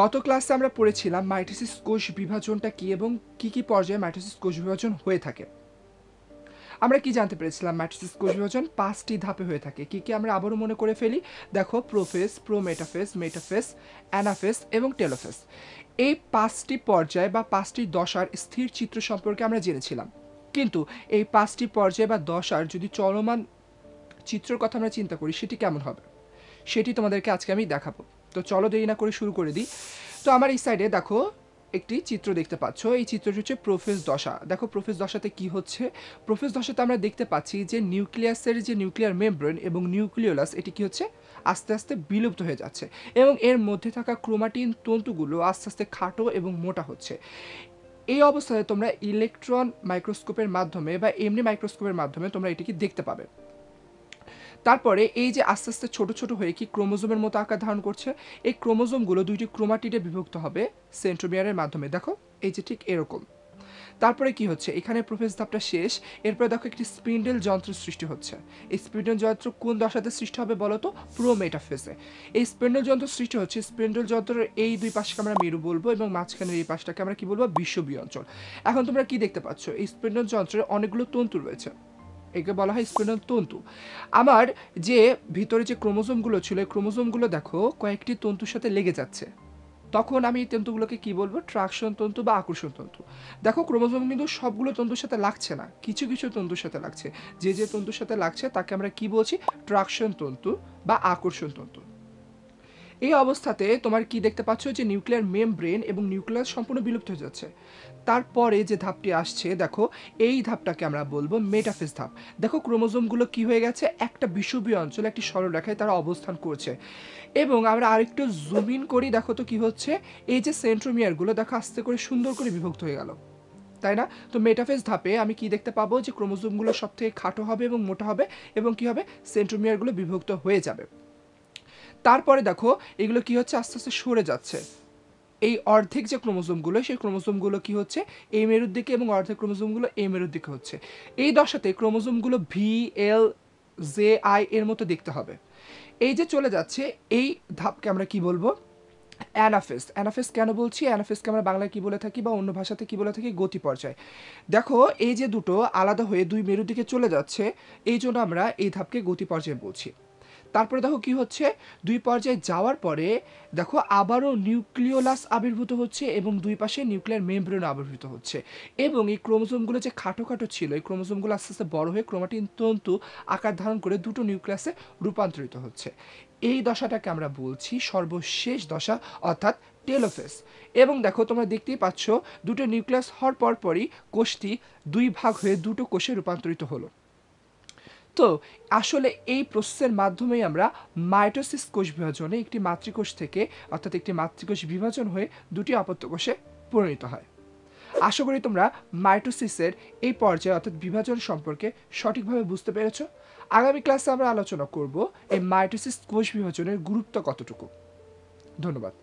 গত ক্লাসে আমরা পড়েছিলাম মাইটোসিস কোষ বিভাজনটা কি এবং কি কি পর্যায়ে মাইটোসিস কোষ বিভাজন হয়ে থাকে আমরা কি জানতে পেরেছিলাম মাইটোসিস কোষ বিভাজন পাঁচটি ধাপে হয়ে থাকে কি কি আমরা আবারও মনে করে ফেলি দেখো প্রোফেস প্রোমেটাফেস মেটাফেস অ্যানাফেস এবং টেলোফেস এই পাঁচটি পর্যায় বা পাঁচটি দশার স্থির চিত্র সম্পর্কে আমরা জেনেছিলাম কিন্তু এই পাঁচটি পর্যায় বা দশার যদি চলমান চিত্রর কথা আমরা চিন্তা করি সেটি কেমন হবে সেটি তোমাদেরকে আজকে আমি দেখাবো তো চলো দেরি না করে শুরু করে দিই তো আমার এই সাইডে দেখো একটি চিত্র দেখতে পাচ্ছ এই চিত্রটি হচ্ছে প্রোফেস দশা দেখো প্রোফেস দশাতে কি হচ্ছে প্রোফেস দশাতে আমরা দেখতে পাচ্ছি যে নিউক্লিয়াসের যে নিউক্লিয়ার মেমব্রেন এবং নিউক্লিওলাস এটি কি হচ্ছে আস্তে আস্তে বিলুপ্ত হয়ে যাচ্ছে এবং এর মধ্যে থাকা ক্রোমাটিন তন্তুগুলো আস্তে আস্তে খাটো এবং মোটা হচ্ছে এই অবস্থায় তোমরা ইলেকট্রন মাইক্রোস্কোপের মাধ্যমে বা এমনি মাইক্রোস্কোপের মাধ্যমে তোমরা এটিকে দেখতে পাবে তারপরে এই যে আস্তে আস্তে ছোট ছোট হয়ে কি ক্রোমোজোমের মতো আকার ধারণ করছে এই ক্রোমোজোমগুলো দুইটি ক্রোমাটিডে বিভক্ত হবে সেন্ট্রোমিয়ারের মাধ্যমে দেখো এই যে ঠিক এরকম তারপরে কি হচ্ছে এখানে প্রোফেস ধাপটা শেষ এরপরে দেখো একটি স্পিন্ডেল যন্ত্রের সৃষ্টি হচ্ছে এই স্পিন্ডেল যন্ত্র কোন দশাতে সৃষ্টি হবে বলো তো প্রো মেটাফেসে এই স্পিন্ডেল যন্ত্র সৃষ্টি হচ্ছে স্পিন্ডেল যন্ত্রের এই দুই পাশকে আমরা মেরু বলবো এবং মাঝখানের এই পাশটাকে আমরা কি বলবো বিশ্ববি অঞ্চল এখন তোমরা কি দেখতে পাচ্ছ এই স্পিন্ডেল যন্ত্রের অনেকগুলো তন্তু রয়েছে একে বলা হয় স্পিনাল তন্তু আমার যে ভিতরে যে ক্রোমোজোমগুলো ছিল এই ক্রোমোজোমগুলো দেখো কয়েকটি তন্তুর সাথে লেগে যাচ্ছে তখন আমি এই তন্তুগুলোকে কী বলবো ট্রাকশন তন্তু বা আকর্ষণ তন্তু দেখো ক্রোমোজোম কিন্তু সবগুলো তন্তুর সাথে লাগছে না কিছু কিছু তন্তুর সাথে লাগছে যে যে তন্তুর সাথে লাগছে তাকে আমরা কি বলছি ট্রাকশন তন্তু বা আকর্ষণ তন্তু এই অবস্থাতে তোমার কি দেখতে পাচ্ছ যে নিউক্লিয়ার মেমব্রেন এবং নিউক্লিয়াস সম্পূর্ণ বিলুপ্ত হয়ে যাচ্ছে তারপরে যে ধাপটি আসছে দেখো এই ধাপটাকে আমরা বলবো মেটাফেস ধাপ দেখো ক্রোমোজোমগুলো কি হয়ে গেছে একটা বিষুবীয় অঞ্চলে একটি সরলরেখায় তারা অবস্থান করছে এবং আমরা আরেকটু জুম ইন করি দেখো তো কি হচ্ছে এই যে সেন্ট্রোমিয়ারগুলো দেখো আস্তে করে সুন্দর করে বিভক্ত হয়ে গেল তাই না তো মেটাফেস ধাপে আমি কি দেখতে পাবো যে ক্রোমোজোমগুলো সব থেকে খাটো হবে এবং মোটা হবে এবং কি হবে সেন্ট্রোমিয়ারগুলো বিভক্ত হয়ে যাবে তারপরে দেখো এগুলো কি হচ্ছে আস্তে আস্তে সরে যাচ্ছে এই অর্ধেক যে ক্রোমোজোমগুলো সেই ক্রোমোজোমগুলো কি হচ্ছে এই মেরুর দিকে এবং অর্ধেক ক্রোমোজোমগুলো এই মেরুর দিকে হচ্ছে এই দশাতে ক্রোমোজোমগুলো ভি এল জে আই এর মতো দেখতে হবে এই যে চলে যাচ্ছে এই ধাপকে আমরা কি বলবো অ্যানাফেস অ্যানাফেস কেন বলছি অ্যানাফেসকে আমরা বাংলায় কী বলে থাকি বা অন্য ভাষাতে কী বলে থাকি গতি পর্যায় দেখো এই যে দুটো আলাদা হয়ে দুই মেরুর দিকে চলে যাচ্ছে এই জন্য আমরা এই ধাপকে গতি পর্যায় বলছি তারপরে দেখো কি হচ্ছে দুই পর্যায়ে যাওয়ার পরে দেখো আবারও নিউক্লিওলাস আবির্ভূত হচ্ছে এবং দুই পাশে নিউক্লিয়ার মেমব্রেন আবির্ভূত হচ্ছে এবং এই ক্রোমোজোমগুলো যে খাটো খাটো ছিল এই ক্রোমোজোমগুলো আস্তে আস্তে বড় হয়ে ক্রোমাটিন তন্তু আকার ধারণ করে দুটো নিউক্লিয়াসে রূপান্তরিত হচ্ছে এই দশাটাকে আমরা বলছি সর্বশেষ দশা অর্থাৎ টেলোফেস এবং দেখো তোমরা দেখতেই পাচ্ছ দুটো নিউক্লিয়াস হওয়ার পরপরই কোষটি দুই ভাগ হয়ে দুটো কোষে রূপান্তরিত হলো তো আসলে এই প্রসেসের মাধ্যমেই আমরা মাইটোসিস কোষ বিভাজনে একটি মাতৃকোষ থেকে অর্থাৎ একটি মাতৃকোষ বিভাজন হয়ে দুটি কোষে পরিণত হয় আশা করি তোমরা মাইটোসিসের এই পর্যায়ে অর্থাৎ বিভাজন সম্পর্কে সঠিকভাবে বুঝতে পেরেছ আগামী ক্লাসে আমরা আলোচনা করব এই মাইটোসিস কোষ বিভাজনের গুরুত্ব কতটুকু ধন্যবাদ